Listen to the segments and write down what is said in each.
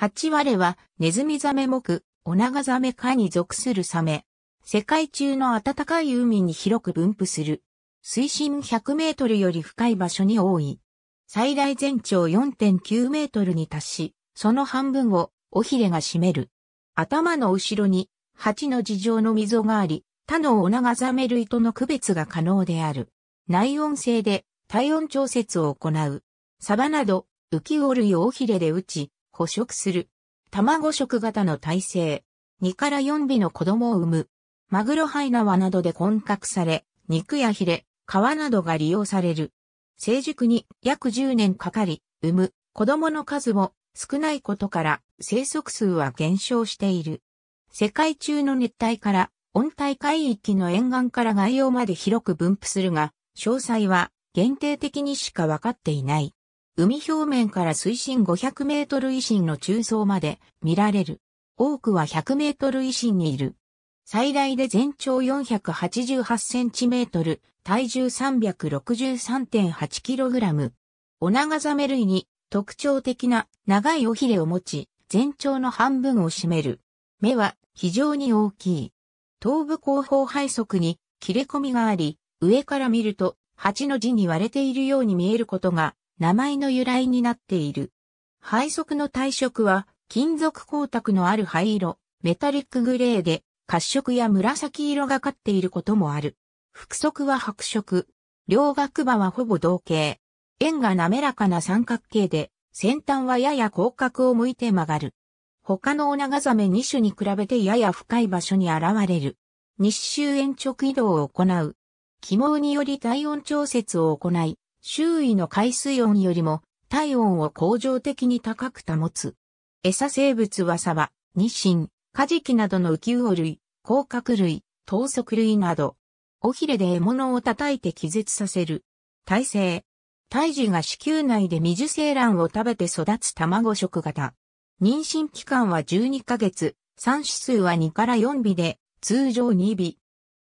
八割はネズミザメ目、オナガザメ科に属するサメ。世界中の暖かい海に広く分布する。水深100メートルより深い場所に多い。最大全長4.9メートルに達し、その半分を尾ひれが占める。頭の後ろに八の地上の溝があり、他のオナガザメ類との区別が可能である。内温性で体温調節を行う。サバなど浮き魚類を尾ひれで打ち、捕食する。卵食型の体制。2から4尾の子供を産む。マグロハイナワなどで混獲され、肉やヒレ、皮などが利用される。成熟に約10年かかり、産む子供の数も少ないことから生息数は減少している。世界中の熱帯から温帯海域の沿岸から外洋まで広く分布するが、詳細は限定的にしか分かっていない。海表面から水深500メートル以深の中層まで見られる。多くは100メートル以深にいる。最大で全長488センチメートル、体重363.8キログラム。オナガザメ類に特徴的な長い尾ひれを持ち、全長の半分を占める。目は非常に大きい。頭部後方背側に切れ込みがあり、上から見ると蜂の字に割れているように見えることが名前の由来になっている。配色の体色は金属光沢のある灰色、メタリックグレーで褐色や紫色がかっていることもある。腹足は白色。両学馬はほぼ同型。円が滑らかな三角形で、先端はやや広角を向いて曲がる。他のオナガザメ2種に比べてやや深い場所に現れる。日周延直移動を行う。起毛により体温調節を行い、周囲の海水温よりも体温を恒常的に高く保つ。餌生物はサバ、ニシン、カジキなどの浮魚類、甲殻類、糖足類など。尾ひれで獲物を叩いて気絶させる。耐性。胎児が子宮内で未受精卵を食べて育つ卵食型。妊娠期間は12ヶ月、産指数は2から4尾で、通常2尾、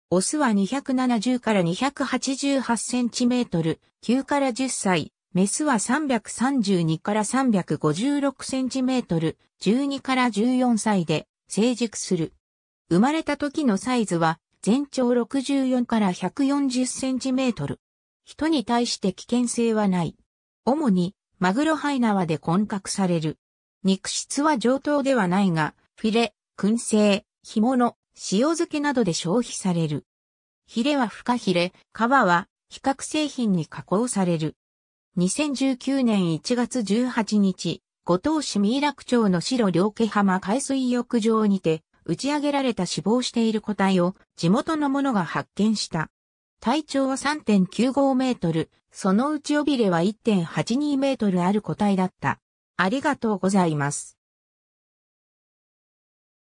オスは270から288センチメートル、9から10歳、メスは332から356センチメートル、12から14歳で成熟する。生まれた時のサイズは全長64から140センチメートル。人に対して危険性はない。主にマグロハイナワで混獲される。肉質は上等ではないが、フィレ、燻製、干物、塩漬けなどで消費される。ヒレはフカヒレ、皮は比較製品に加工される。2019年1月18日、五島市三楽町の白両家浜海水浴場にて、打ち上げられた死亡している個体を地元の者が発見した。体長は3.95メートル、そのうち尾びれは1.82メートルある個体だった。ありがとうございます。